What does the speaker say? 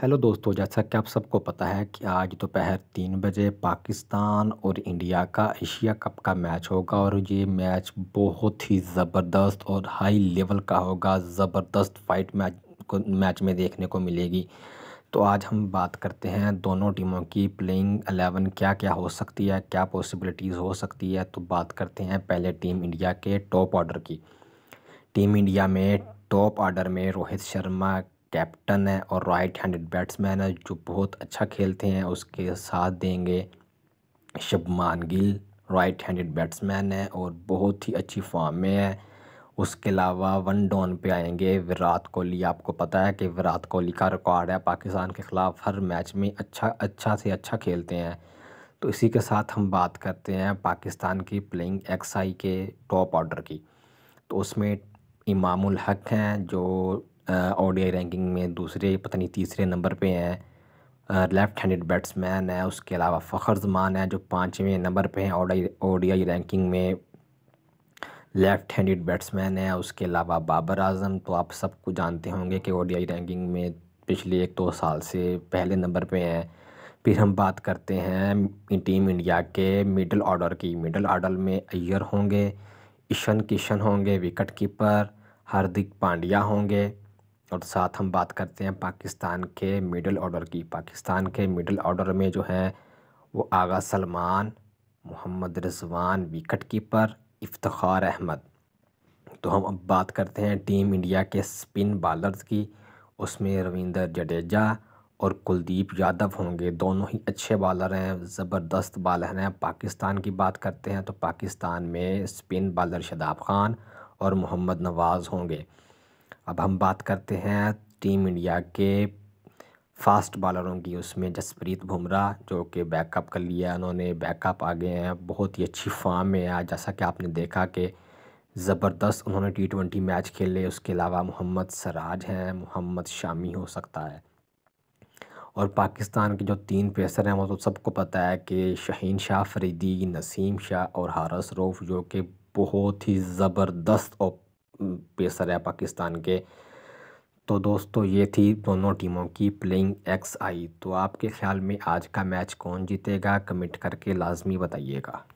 hello दोस्तों जैसा कि आप सबको पता है कि आज दोपहर तो तीन बजे पाकिस्तान और इंडिया का एशिया कप का मैच होगा और ये मैच बहुत ही ज़बरदस्त और हाई लेवल का होगा ज़बरदस्त फाइट मैच को मैच में देखने को मिलेगी तो आज हम बात करते हैं दोनों टीमों की प्लेइंग अलेवन क्या क्या हो सकती है क्या पॉसिबिलिटीज़ हो सकती है तो बात करते हैं पहले टीम इंडिया के टॉप ऑर्डर की टीम इंडिया में टॉप ऑर्डर में रोहित शर्मा कैप्टन है और राइट हैंडेड बैट्समैन है जो बहुत अच्छा खेलते हैं उसके साथ देंगे Shubman Gill right handed batsman है और बहुत ही अच्छी फॉर्म में है उसके अलावा वन डाउन पे आएंगे विराट कोहली आपको पता है कि विराट कोहली का रिकॉर्ड है पाकिस्तान के ख़िलाफ़ हर मैच में अच्छा अच्छा से अच्छा खेलते हैं तो इसी के साथ हम बात करते हैं पाकिस्तान की प्लेइंग एक्सआई के टॉप ऑर्डर की तो उसमें इमामुल हक हैं जो ओ डी आई रैंकिंग में दूसरे पता नहीं तीसरे नंबर पे हैं लेफ़्ट हैंडेड बैट्समैन है उसके अलावा फ़खर जमान है जो पाँचवें नंबर पे हैं ओ डी आई रैंकिंग में लेफ़्ट हैंडेड बैट्समैन है उसके अलावा बाबर आजम तो आप सबको जानते होंगे कि ओ डी आई रैंकिंग में पिछले एक दो तो साल से पहले नंबर पे हैं फिर हम बात करते हैं टीम इंडिया के मिडल ऑर्डर की मिडल ऑर्डर में अय्यर होंगे ईशन किशन होंगे विकेट कीपर हार्दिक पांड्या होंगे और साथ हम बात करते हैं पाकिस्तान के मिडल ऑर्डर की पाकिस्तान के मिडल ऑर्डर में जो है वो आगा सलमान मोहम्मद रिजवान विकेट कीपर इफ्तार अहमद तो हम अब बात करते हैं टीम इंडिया के स्पिन बॉलर्स की उसमें रविंदर जडेजा और कुलदीप यादव होंगे दोनों ही अच्छे बॉलर हैं ज़बरदस्त बॉलर हैं पाकिस्तान की बात करते हैं तो पाकिस्तान में स्पिन बॉलर शदाब खान और मोहम्मद नवाज़ होंगे अब हम बात करते हैं टीम इंडिया के फास्ट बॉलरों की उसमें जसप्रीत बुमराह जो कि बैकअप कर लिया उन्होंने बैकअप आ गए हैं बहुत ही अच्छी फॉर्म में आया जैसा कि आपने देखा कि ज़बरदस्त उन्होंने टी ट्वेंटी मैच खेले उसके अलावा मोहम्मद सराज हैं मोहम्मद शामी हो सकता है और पाकिस्तान के जो तीन पेसर हैं वो तो सबको पता है कि शहीन शाह फरीदी नसीम शाह और हारस रोफ जो कि बहुत ही ज़बरदस्त पेसर है पाकिस्तान के तो दोस्तों ये थी दोनों टीमों की प्लेइंग एक्स आई तो आपके ख्याल में आज का मैच कौन जीतेगा कमेंट करके लाजमी बताइएगा